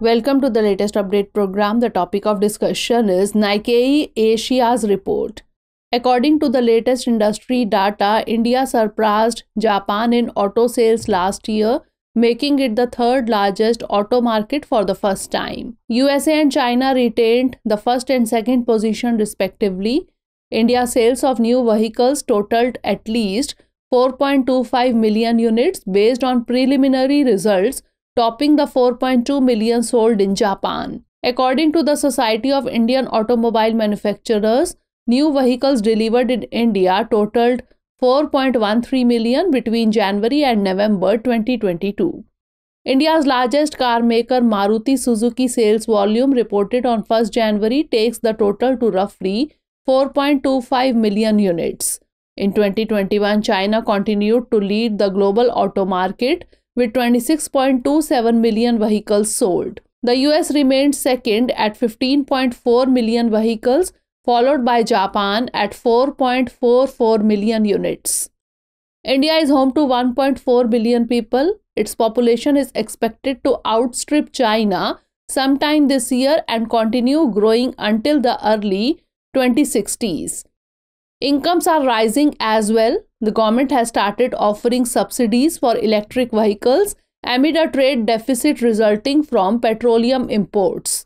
Welcome to the latest update program. The topic of discussion is Nike Asia's report. According to the latest industry data, India surpassed Japan in auto sales last year, making it the third largest auto market for the first time. USA and China retained the first and second position respectively. India sales of new vehicles totaled at least 4.25 million units based on preliminary results, topping the 4.2 million sold in Japan. According to the Society of Indian Automobile Manufacturers, new vehicles delivered in India totaled 4.13 million between January and November 2022. India's largest car maker Maruti Suzuki sales volume reported on 1st January takes the total to roughly 4.25 million units. In 2021, China continued to lead the global auto market with 26.27 million vehicles sold. The US remained second at 15.4 million vehicles, followed by Japan at 4.44 million units. India is home to 1.4 billion people. Its population is expected to outstrip China sometime this year and continue growing until the early 2060s. Incomes are rising as well. The government has started offering subsidies for electric vehicles amid a trade deficit resulting from petroleum imports.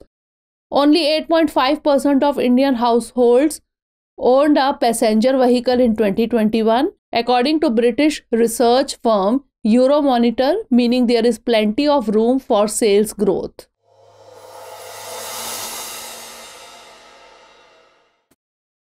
Only 8.5% of Indian households owned a passenger vehicle in 2021, according to British research firm Euromonitor, meaning there is plenty of room for sales growth.